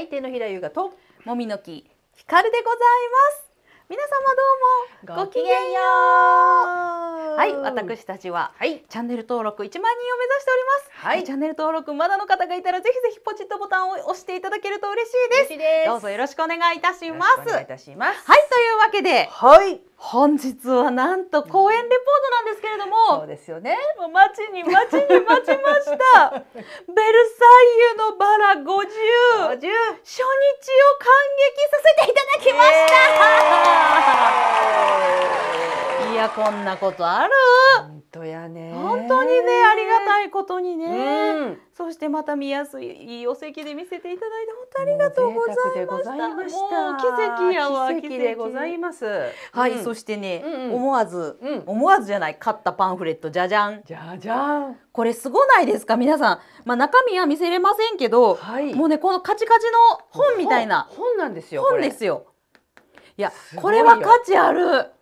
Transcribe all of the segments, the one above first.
はい、手のひら優雅ともみの木ひかるでございます。皆様どうもごきげんよう。はい私たちは、はい、チャンネル登録1万人を目指しておりますはいチャンネル登録まだの方がいたらぜひぜひポチッとボタンを押していただけると嬉しいですどうぞよろしくお願いいたしますはいというわけではい本日はなんと公演レポートなんですけれども、そうですよね。もう待ちに待ちに待ちました。ベルサイユのバラ50、50初日を感激させていただきました。こんなことある本当やね本当にねありがたいことにね、うん、そしてまた見やすいいいお席で見せていただいて本当ありがとうございました奇跡やわ奇跡でございますはい、うん、そしてね、うんうん、思わず、うん、思わずじゃない買ったパンフレットじゃじゃんじゃじゃんこれすごないですか皆さん、まあ、中身は見せれませんけど、はい、もうねこのカチカチの本みたいな本なんですよ本ですよいやこれは価値ある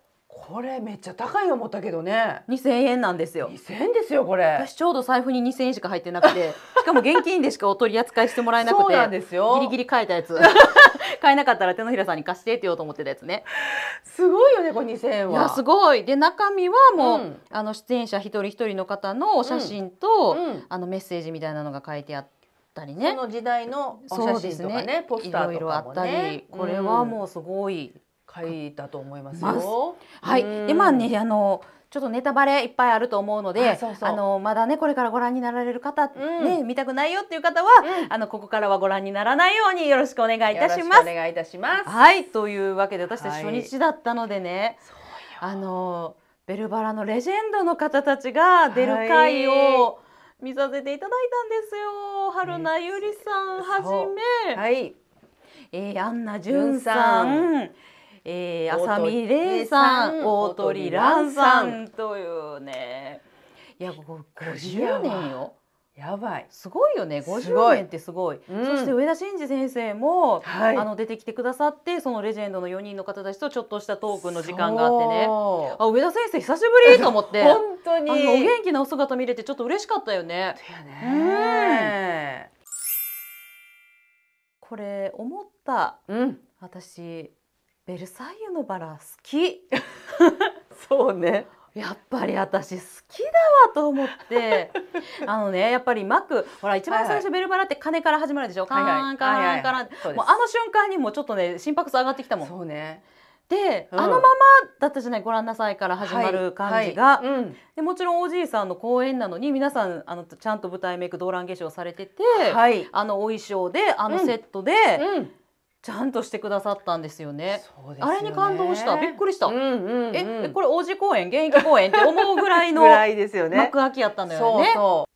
これめっちゃ高い思ったけどね2000円なんですよ2000円ですよこれ私ちょうど財布に2000円しか入ってなくて しかも現金でしかお取り扱いしてもらえなくてそうなんですよギリギリ買えたやつ 買えなかったら手のひらさんに貸してって言おうと思ってたやつねすごいよねこれ2000円はいやすごいで中身はもう、うん、あの出演者一人一人の方のお写真と、うんうん、あのメッセージみたいなのが書いてあってたりね。その時代のお写真とかね、ねポスターとかもね。いろいろあったり、これはもうすごいはいだと思いますよ。はい、でまあねあのちょっとネタバレいっぱいあると思うのであのまだねこれからご覧になられる方、うん、ね見たくないよっていう方は、うん、あのここからはご覧にならないようによろしくお願いいたします。お願いいたします。はいというわけで私たち初日だったのでね、はい、あのベルバラのレジェンドの方たちが出る回を、見させていただいたんですよ。春名ゆりさんはじめ、はい、えー、アンナ淳さん。え浅見玲さん大鳥蘭さんというねいや50年よ。やばいすごいよね50年ってすごい、うん、そして上田真二先生も、はい、あの出てきてくださってそのレジェンドの4人の方たちとちょっとしたトークの時間があってねあ上田先生久しぶりと思って本当にお元気なお姿見れてちょっと嬉しかったよね。だよねこれ思った、うん、私ベルサイユのバラ好き そうねやっぱり私好きだわと思って あのねやっぱり幕ほら一番最初ベルバラって鐘から始まるでしょ、はいはい、カーンカーンカーンって、もうあの瞬間にもちょっとね心拍数上がってきたもん。そうねで、うん、あのままだったじゃない「ご覧なさい」から始まる感じが、はいはいうん、でもちろんおじいさんの公演なのに皆さんあのちゃんと舞台メイク動乱化粧されてて、はい、あのお衣装であのセットで、うんちゃんとしてくださったんですよね。よねあれに感動した、びっくりした。うんうんうん、え、これ王子公園、現役公園って思うぐらいのね、幕開きやったんだよね。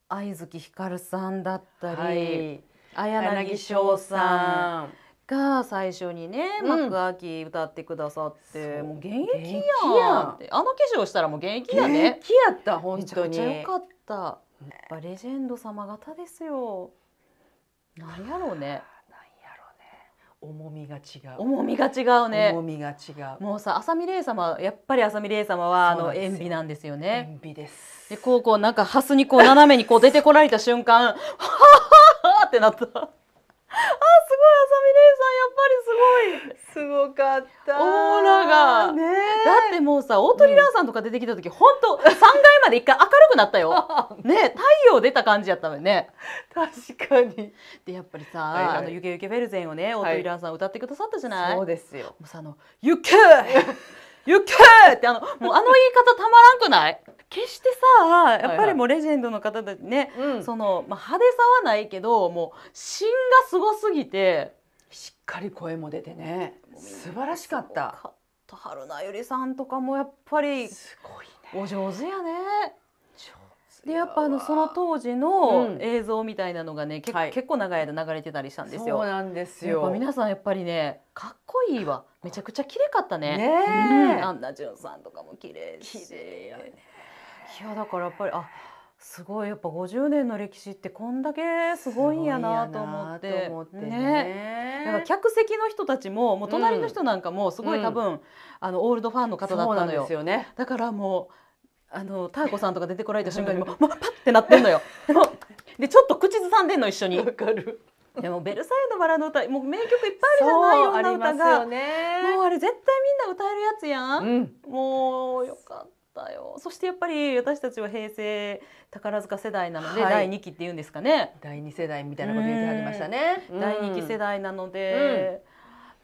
相月ひかるさんだったり、はい、柳翔さん。が最初にね、うん、幕開き歌ってくださって、もう現役やんってあの化粧したらもう現役やね現役やった本当にめちゃくちゃ良かったやっぱレジェンド様方ですよなんやろうね重みが違う重みが違うね重みが違うもうさ浅見玲様やっぱり浅見玲様はあの塩ビなんですよね塩ビですでこうこうなんか蓮にこう斜めにこう出てこられた瞬間 ははははってなったあすごいあさみ姉さんやっぱりすごいすごかったオーラが、ね、だってもうさ大鳥ラーさんとか出てきた時、うん、本当3階まで一回明るくなったよ ね太陽出た感じやったのんね確かにでやっぱりさ、はいはい、あのゆけゆけベルゼンをね大鳥ラーさん歌ってくださったじゃない、はい、そうですよもうさあの「ゆけゆけ!」ってあのもうあの言い方たまらんくない決してさやっぱりもうレジェンドの方たちね、その、まあ、派手さはないけどもう芯がすごすぎてしっかり声も出てね素晴らしかった。と春菜ゆりさんとかもやっぱりすごい、ね、お上手やね。でやっぱあのその当時の映像みたいなのがね、うん、結構、結構長い間流れてたりしたんですよ。そうなんですよ。皆さんやっぱりねかっこいいわめちゃくちゃ綺麗かったね。ね、うん、アンさんとかも綺麗綺麗やね。いやだからやっぱりあすごいやっぱ50年の歴史ってこんだけすごいんやなと思ってねねだから客席の人たちももう隣の人なんかもすごい多分、うん、あのオールドファンの方だったんですよねだからもうあのターコさんとか出てこられた瞬間にも もうパッてなってんのよ。でちょっと口ずさんでんの一緒に。わかるでも「ベルサイユのバラ」の歌もう名曲いっぱいあるじゃないいろんな歌が、もうあれ絶対みんな歌えるやつやん、うん、もうよかった。たよそしてやっぱり私たちは平成宝塚世代なので、はい、第2期っていうんですかね第2世代みたいなこと言ってはりましたね、うん、第2期世代なので、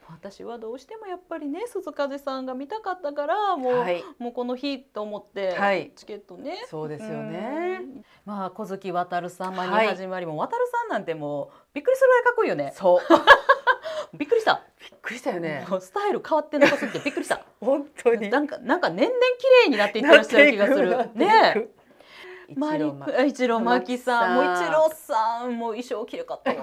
うん、私はどうしてもやっぱりね鈴風さんが見たかったからもうはい、もうこの日と思って、はい、チケットねそうですよね、うん、まあ小月渉様に始まりも、も渉さんなんてもうびっくりするぐらいかっこいいよねそうくりしたよねスタイル変わってなさすぎてびっくりした 本当になんかなんか年々綺麗になっていってらっしゃる気がする ねマリ一郎真紀さんもう一郎さんもう衣装綺麗かったよ。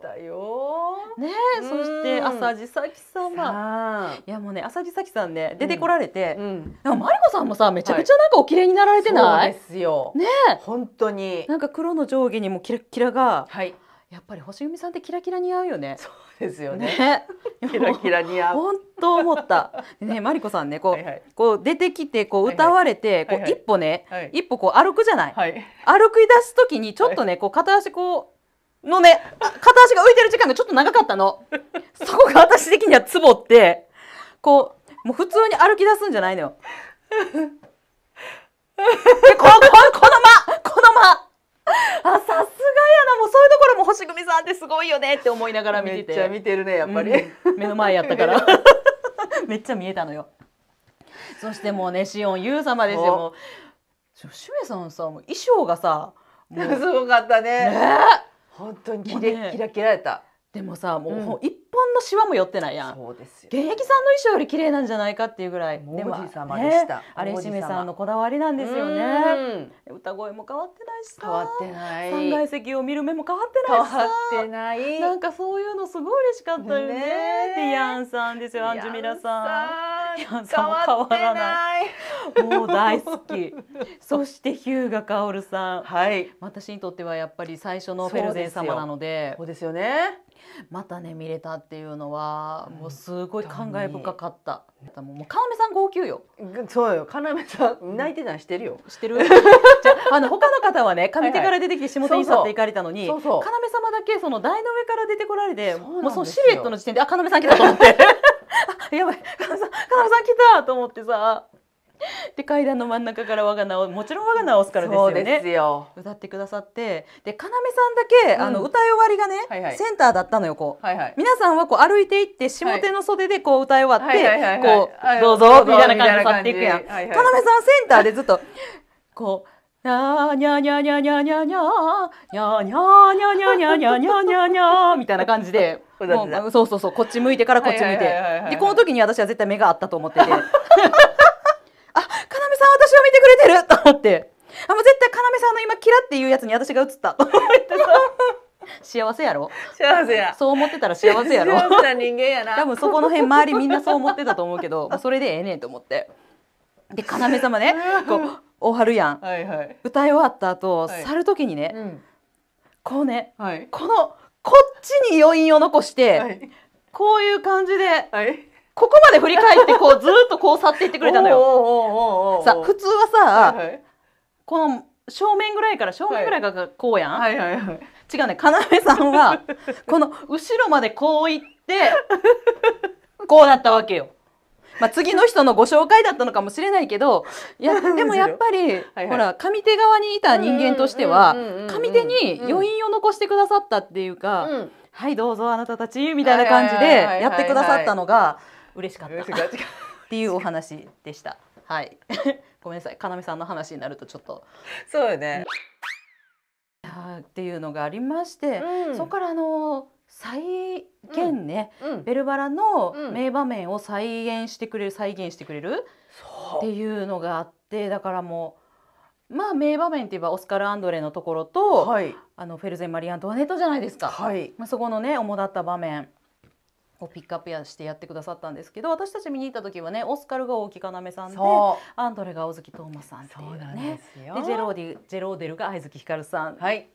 だよ。ねそして浅地咲様。いやもうね浅地咲さんね出てこられて、うん、なんかマリコさんもさめちゃくちゃなんかお綺麗になられてない？はい、ですよ。ね本当に。なんか黒の上下にもキラキラが、はい、やっぱり星組さんってキラキラ似合うよね。そうですよね。ね キラキラ似合う。本当思った。ね、マリコさんね、こう、はいはい、こう出てきて、こう歌われて、はいはい、こう一歩ね、はい一歩こう歩くじゃない。はい、歩き出す時に、ちょっとね、こう片足こう。のね、片足が浮いてる時間がちょっと長かったの。そこが私的にはツボって。こう、もう普通に歩き出すんじゃないのよ。で、こ、こ、この間、このあさすがやなもうそういうところも星組さんってすごいよねって思いながら見ててめっちゃ見てるねやっぱり、うん、目の前やったから めっちゃ見えたのよそしてもうねシオンユウ様ですよもうシュエさんさ衣装がさすごかったねね本当にキレ、キラキラやったでもさもう、う一本のシワも寄ってないやんそうです現役さんの衣装より綺麗なんじゃないかっていうぐらいでも、ね、あれしめさんのこだわりなんですよね歌声も変わってないし変わってない三階席を見る目も変わってない変わってないなんかそういうのすごい嬉しかったよねねティアンさんですよアンジュミラさんティアンさん変わらないもう大好き そしてヒューガカオルさん、はい、私にとってはやっぱり最初のフェルゼン様なのでそうですよねまたね見れたっていうのはもうすごい感慨深かった。もう要さん号泣よ。そうよ要さん泣いてたしてるよ。してる。じゃあの他の方はね上手から出てきて下手に去って行かれたのに要様だけその台の上から出てこられてもうそのシルエットの時点であ要さん来たと思って。やばい、かなさん、かなさん来たと思ってさ、で階段の真ん中から我が名をもちろん我が名をオスカルですよねですよ歌ってくださってで要さんだけ、うん、あの歌い終わりがね、はいはい、センターだったのよこう、はいはい、皆さんはこう歩いていって下手の袖でこう歌い終わって、はいはい、こうどうぞみたいな感じで去っていくやん要、はいはい、さんセンターでずっと こうにゃにゃにゃにゃにゃにゃにゃにゃにゃにゃにゃにゃにゃにゃにゃにゃみたいな感じでもうそうそうそうこっち向いてからこっち向いてでこの時に私は絶対目があったと思っててあかなめさん私を見てくれてると思ってあもう絶対かなめさんの今キラっていうやつに私が映ったと思ってさ 幸せやろ幸せやそう思ってたら幸せやろ幸せな人間やな多分そこの辺周りみんなそう思ってたと思うけど それでええねんと思ってで要様ね こう大春やん、はいはい、歌い終わった後、はい、去る時にね、うん、こうね、はい、このこっちに余韻を残して、はい、こういう感じで、ここまで振り返ってこうずっこう去っていってくれたのよ。さ普通はさ、はいはい、この正面ぐらいから正面ぐらいがこうやん、はいはいはいはい、違うね要さんは この後ろまでこういってこうなったわけよ。まあ、次の人のご紹介だったのかもしれないけどいやでもやっぱりはい、ほら上手側にいた人間としては上手に余韻を残してくださったっていうか「うん、はいどうぞあなたたち」みたいな感じでやってくださったのが嬉しかった。っていうお話でした。はい。ごめんなさい。かなめさんの話になるとちょっと。そうよね。っていうのがありまして、うん、そこからあの再現ね、うん、ベルバラの名場面を再現してくれる再現してくれるっていうのがあってだからもうまあ名場面っていえばオスカル・アンドレのところと、はい、あのフェルゼン・マリー・アントワネットじゃないですか、はいまあ、そこのね主だった場面こピックアップやしてやってくださったんですけど私たち見に行った時はねオスカルが大木要さんでアンドレが青月トーマさんっていうねでジェローディジェローデルが相月ひかるさん。はい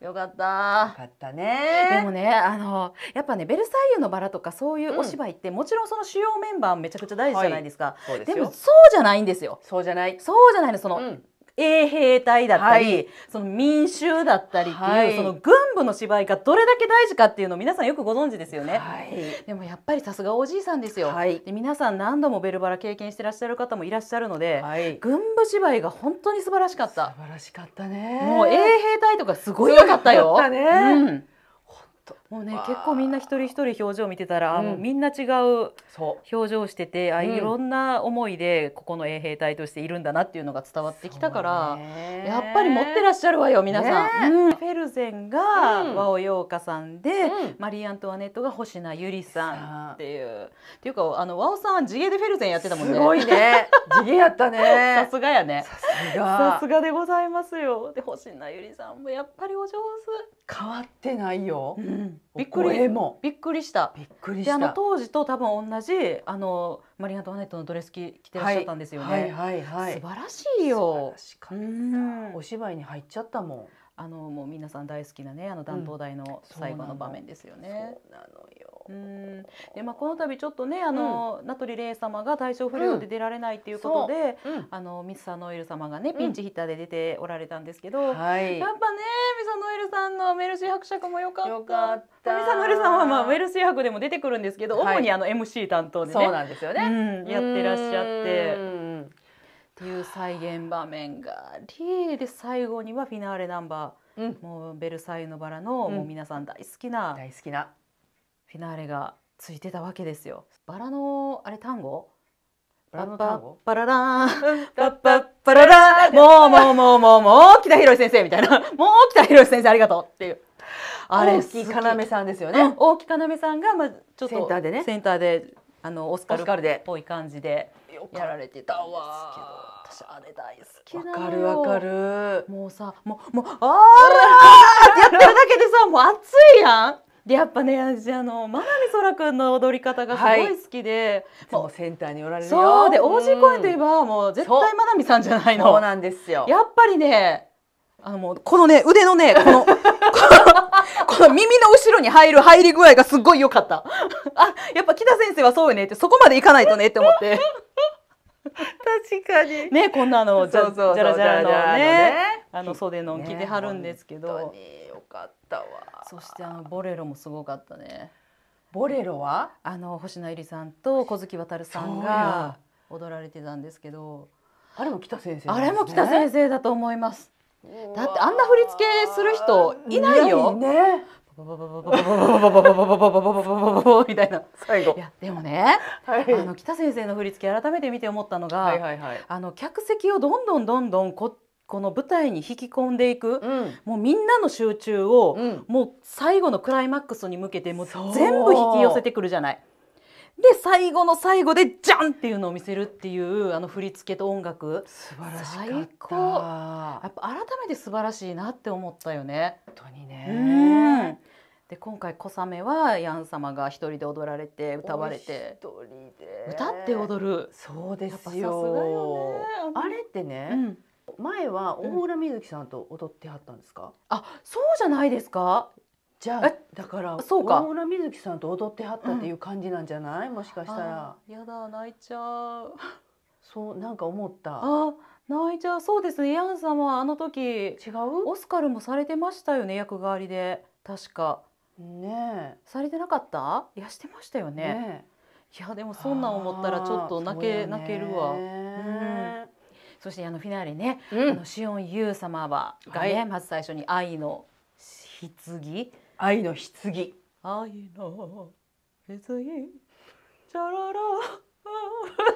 よかった。よかったね。でもね、あの、やっぱね、ベルサイユのバラとか、そういうお芝居って、うん、もちろんその主要メンバーめちゃくちゃ大事じゃないですか。はい、ですでも、そうじゃないんですよ。そうじゃない。そうじゃないの、その、う衛兵隊だったり、はい、その民衆だったりっていう、はい、その軍部の芝居がどれだけ大事かっていうのを皆さんよくご存知ですよね、はい、でもやっぱりさすがおじいさんですよ、はい、で皆さん何度もベルバラ経験してらっしゃる方もいらっしゃるので、はい、軍部芝居が本当に素晴らしかった素晴らしかったねもう衛兵隊とかすごいよかったよ、ね、うん、本当もうね結構みんな一人一人表情を見てたら、うん、みんな違う表情をしてて、あいろんな思いでここの衛兵隊としているんだなっていうのが伝わってきたから、やっぱり持ってらっしゃるわよ皆さん、ねうん、フェルゼンが和尾陽香さんで、マリー・アントワネットが星名ゆりさんっていう。っていうかあの和尾さん地毛でフェルゼンやってたもんね。すごいね 地毛やったね。さすがやね。さすがでございますよ。で星名ゆりさんもやっぱりお上手。変わってないよ。うんびっくりびっくりしたびっくりしたあの当時と多分同じあのマリー・アントワネットのドレス着着てらっしゃったんですよね、はいはいはい、素晴らしいよお芝居に入っちゃったもんあのもう皆さん大好きなねあの断頭台の最後の場面ですよね。うん、そうなのよ。でまあこの度ちょっとねあの、うん、名取玲様が体調不良で出られないっていうことで、うん、あのミスサノイル様がねピンチヒッターで出ておられたんですけど、はい、やっぱねサノエルさんのメルシー伯爵もよかった。かった。富サノエルさんはまあメルシー伯でも出てくるんですけど、はい、主にあの MC 担当でね。そうなんですよね。うん、やってらっしゃって。っていう再現場面がありで最後にはフィナーレナンバー、うん、もうベルサイユのバラの、もう皆さん大好きな大好きなフィナーレがついてたわけですよ。バラのあれ単語パパパララーンパパパララーンもうもうもうもうもう北広先生みたいな もう北広先生ありがとうっていうあれ大木かなめさんですよね、う大木かなめさんがまあちょっとセンターでねセンターであのオスカルっぽい感じでやられてたわ私あれ大好きわかるわかるもうさもうもうあー やってるだけでさもう熱いやんでやっぱね私あの真波そらくんの踊り方がすごい好きで、はい、もうセンターにおられるそうで王子公園といえばもう絶対真波さんじゃないのそうなんですよやっぱりねあのもうこのね腕のねこの この耳の後ろに入る入り具合がすごい良かったあやっぱ木田先生はそうよねってそこまでいかないとねって思って確かにねこんなのじゃらじゃらのねあの袖の着てはるんですけど。かったわそしてあのボレロもすごかったねボレロはあの星野絵里さんと小月渉さんが踊られてたんですけどあれも北先生、ね、あれも北先生だと思いますだってあんな振り付けする人いないよねみたいな最後いやでもね、はい、あの北先生の振り付け改めて見て思ったのが、はいはいはい、あの客席をどんどんどんどんこっこの舞台に引き込んでいく、うん、もうみんなの集中を、うん、もう最後のクライマックスに向けてもう全部引き寄せてくるじゃない。で最後の最後でジャンっていうのを見せるっていうあの振り付けと音楽素晴らしか最高やっぱ改めて素晴らしいなって思ったよね。本当にねで今回小雨はヤン様が一人で踊られて歌われて一人で歌って踊るそうですよ、ね、あれってね、うん前は大浦みずきさんと踊ってはったんですか、うん、あそうじゃないですかじゃあだからそうか大村みずきさんと踊ってはったっていう感じなんじゃない、うん、もしかしたらやだ泣いちゃうそうなんか思ったあ泣いちゃうそうですねアンさんはあの時違うオスカルもされてましたよね役代わりで確かねされてなかったいやしてましたよね、ね、いやでもそんなん思ったらちょっと泣け、ね、泣けるわうんそしてあのフィナーレね、うん、あのシオンユウ様はがね、はい、まず最初に愛の棺愛の棺愛の棺チャララ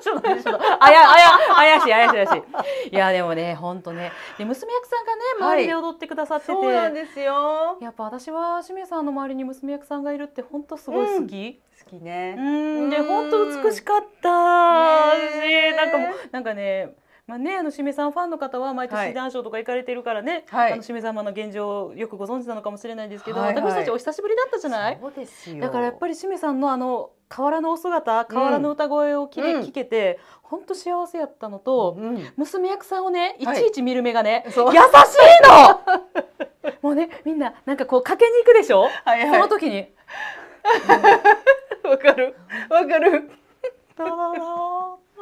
ちょっと待っあや、あや、怪しい、怪しい、怪しい。いや、でもね、本当ね、で、娘役さんがね、周りで踊ってくださってて、はい、そうなんですよ。やっぱ、私は、しめさんの周りに娘役さんがいるって、本当すごい好き。うん、好きね。うん、で、本当美しかったし、ね、なんかもう、なんかね。まあね、あのしめさんファンの方は毎年談笑とか行かれてるからね、はい、あのしめ様の現状をよくご存知なのかもしれないんですけど、はいはい、私たちお久しぶりだったじゃないそうですよだからやっぱりしめさんのあの河原のお姿河原の歌声をきうん、聞けて本当、幸せやったのと、うん、娘役さんをねいちいち見る目がね、はい、優しいの もうねみんななんかこうかけに行くでしょ、はいはい、その時にわかるわかる。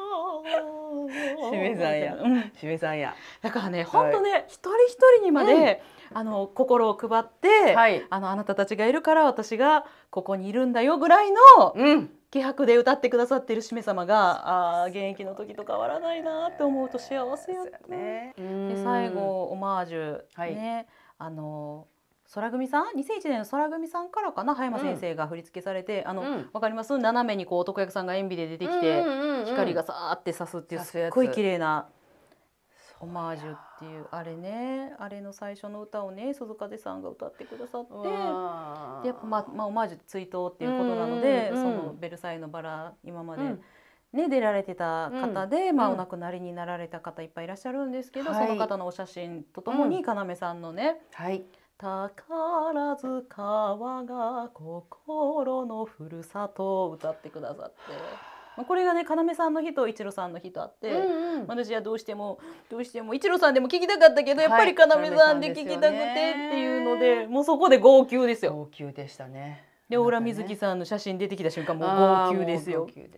し めさんや、うん、しめさんや。だからね、本当ね、はい、一人一人にまで、うん、あの心を配って、はい、あのあなたたちがいるから私がここにいるんだよぐらいの、うん、気迫で歌ってくださっているしめ様があ現役の時と変わらないなって思うと幸せやね、で最後オマージュ、はい、ねあの空組さん2001年の空組さんからかな葉山先生が振り付けされて、うん、あの、うん、わかります斜めにこう男役さんが塩ビで出てきて、光がさーってさすっていうすっごい綺麗なオマージュっていうあれねあれの最初の歌をね鈴風さんが歌ってくださってでやっぱ、ままあ、オマージュ追悼っていうことなので、その「ベルサイユのバラ」今まで、うんね、出られてた方で、うん、まあ、お亡くなりになられた方いっぱいいらっしゃるんですけど、その方のお写真とともに要、うん、さんのね、はい、宝塚が心のふるさとを歌ってくださって。まあ、これがね要さんの日と一郎さんの日とあって、うんうん、私はどうしてもどうしても一郎さんでも聞きたかったけど、やっぱり要さんで聞きたくてっていうので、はい、もうそこで号泣ですよ。号泣でしたね。で、オラ水木さんの写真出てきた瞬間もう号泣ですよ。すよね、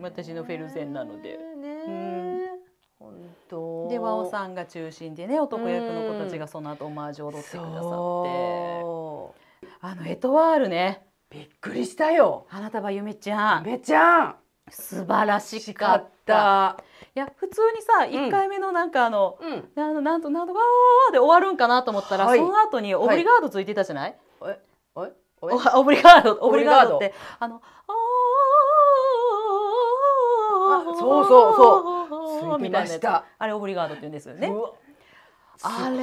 私のフェルゼンなので。ね本当で和尾さんが中心でね男役の子たちがその後オマージュを踊ってくださってあのエトワールねびっくりしたよ花束ゆめちゃんゆめちゃん素晴らしかったいや普通にさ、う1回目のなんかあの、うん、あのなんとなんとわーで終わるんかなと思ったら、はい、その後にオブリガードついてたじゃない、はい、おいお オブリガードオブリガードってあのあそうそうそうーみたいなあれオブリガードって言うんですよね。あれ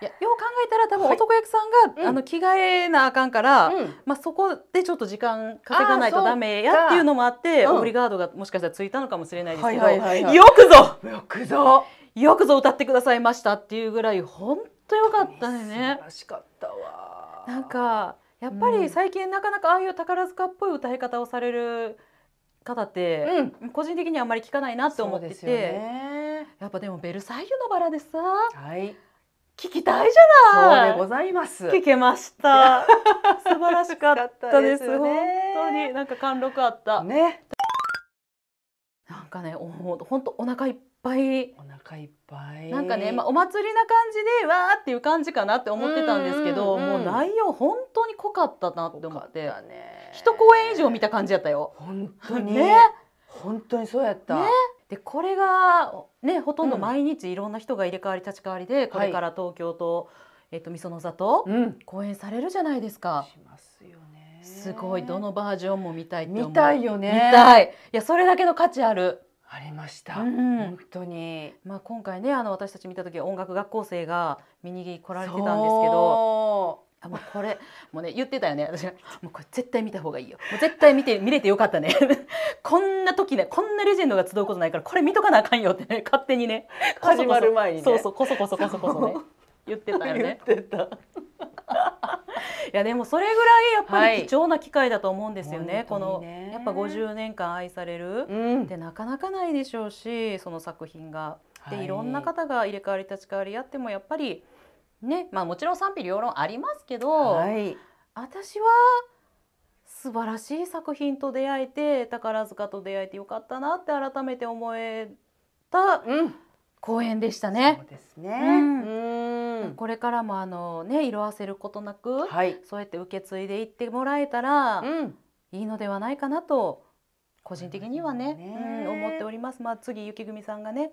いやよう考えたら多分男役さんが、はい、あの着替えなあかんから、うん、まあ、そこでちょっと時間稼がないとダメやっていうのもあって、うん、オブリガードがもしかしたらついたのかもしれないですけど、はいはいはいはい、よくぞよくぞよくぞ歌ってくださいましたっていうぐらい本当よかったね。素かったわなんかやっぱり最近なかなかああいう宝塚っぽい歌い方をされる方って、うん、個人的にはあんまり聞かないなって思ってて、ね、やっぱでも「ベルサイユのバラ」でさ、はい、聞きたいじゃないそうでございます聞けました素晴らしかったです ね、本当になんか貫禄あったねかねおほんとお腹いっぱいお腹いっぱいなんかね、まあ、お祭りな感じでわーっていう感じかなって思ってたんですけど、うんうんうん、もう内容本当に濃かったなって思って一、ね、公演以上見た感じやったよ本当にね本当にそうやった、ね、でこれがねほとんど毎日いろんな人が入れ替わり立ち替わりで、うん、これから東京と、はい、えっ、とみその里、うん、公演されるじゃないですかしますよねすごいどのバージョンも見たい見たいよね見たいいやそれだけの価値あるありました、うん、本当に、まあ、今回ねあの私たち見た時音楽学校生が見に来られてたんですけどあもうこれもうね言ってたよね私もうこれ絶対見た方がいいよもう絶対見て見れてよかったね こんな時ねこんなレジェンドが集うことないからこれ見とかなあかんよってね勝手にね始まる前に、ね、そうそうこそこそこそこそね言ってたよね。言ってた いやでもそれぐらいやっぱり貴重な機会だと思うんですよね。はい、このやっぱ50年間愛される、ってでなかなかないでしょうしその作品が。で、はい、いろんな方が入れ替わり立ち替わりやってもやっぱりねまあもちろん賛否両論ありますけど、はい、私は素晴らしい作品と出会えて宝塚と出会えてよかったなって改めて思えた公演でしたね。うん、そうですね、うんこれからもあの、ね、色あせることなく、はい、そうやって受け継いでいってもらえたら、いいのではないかなと個人的にはねね、思っております。まあ、次雪組さんがね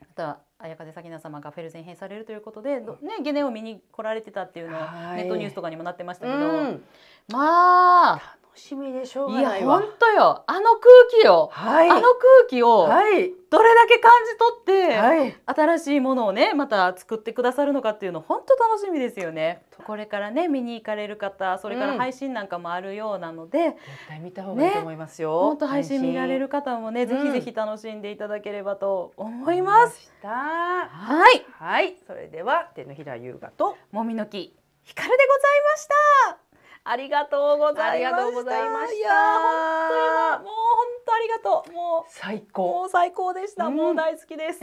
また綾風咲菜様がフェルゼン編されるということで、ね、ゲネを見に来られてたっていうのはネットニュースとかにもなってましたけど、うん、まあしみでしょうがないわいや本当よあの空気を、はい、あの空気を、はい、どれだけ感じ取って、はい、新しいものをねまた作ってくださるのかっていうの本当楽しみですよねこれからね見に行かれる方それから配信なんかもあるようなので、うん、絶対見た方がいいと思いますよ、ね、本当配信見られる方もね、ぜひぜひ楽しんでいただければと思います、うん、はいはいそれでは手のひら優雅ともみの木ひかるでございましたありがとうございました。ありがとうございました。もう本当ありがとう。もう最高。もう最高でした。もう大好きです。